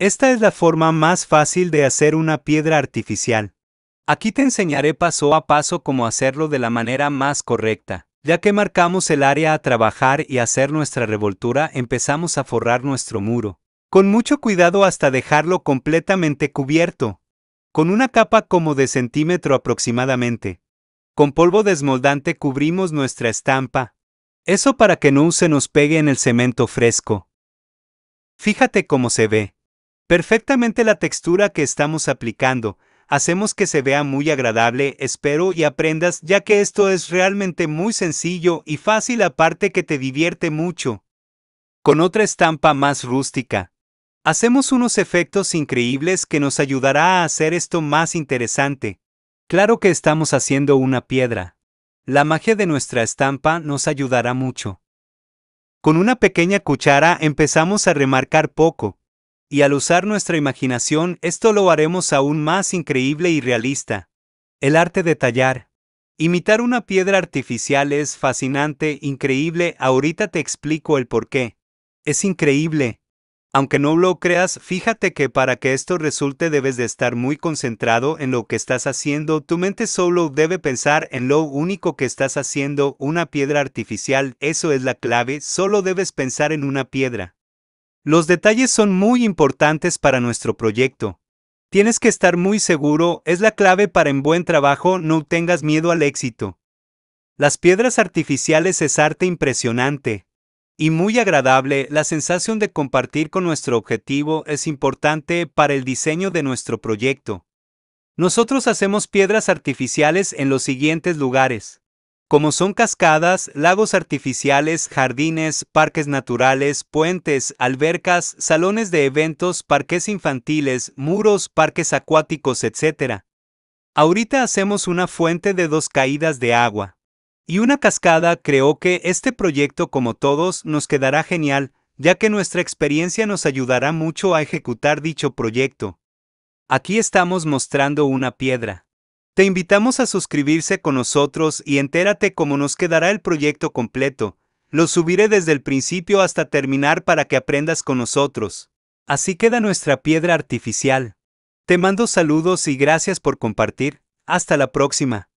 Esta es la forma más fácil de hacer una piedra artificial. Aquí te enseñaré paso a paso cómo hacerlo de la manera más correcta. Ya que marcamos el área a trabajar y hacer nuestra revoltura, empezamos a forrar nuestro muro. Con mucho cuidado hasta dejarlo completamente cubierto. Con una capa como de centímetro aproximadamente. Con polvo desmoldante cubrimos nuestra estampa. Eso para que no se nos pegue en el cemento fresco. Fíjate cómo se ve. Perfectamente la textura que estamos aplicando, hacemos que se vea muy agradable, espero y aprendas ya que esto es realmente muy sencillo y fácil aparte que te divierte mucho. Con otra estampa más rústica. Hacemos unos efectos increíbles que nos ayudará a hacer esto más interesante. Claro que estamos haciendo una piedra. La magia de nuestra estampa nos ayudará mucho. Con una pequeña cuchara empezamos a remarcar poco, y al usar nuestra imaginación esto lo haremos aún más increíble y realista. El arte de tallar. Imitar una piedra artificial es fascinante, increíble, ahorita te explico el por qué. Es increíble. Aunque no lo creas, fíjate que para que esto resulte debes de estar muy concentrado en lo que estás haciendo, tu mente solo debe pensar en lo único que estás haciendo, una piedra artificial, eso es la clave, solo debes pensar en una piedra. Los detalles son muy importantes para nuestro proyecto. Tienes que estar muy seguro, es la clave para en buen trabajo, no tengas miedo al éxito. Las piedras artificiales es arte impresionante y muy agradable, la sensación de compartir con nuestro objetivo es importante para el diseño de nuestro proyecto. Nosotros hacemos piedras artificiales en los siguientes lugares como son cascadas, lagos artificiales, jardines, parques naturales, puentes, albercas, salones de eventos, parques infantiles, muros, parques acuáticos, etc. Ahorita hacemos una fuente de dos caídas de agua. Y una cascada, creo que este proyecto como todos nos quedará genial, ya que nuestra experiencia nos ayudará mucho a ejecutar dicho proyecto. Aquí estamos mostrando una piedra. Te invitamos a suscribirse con nosotros y entérate cómo nos quedará el proyecto completo. Lo subiré desde el principio hasta terminar para que aprendas con nosotros. Así queda nuestra piedra artificial. Te mando saludos y gracias por compartir. Hasta la próxima.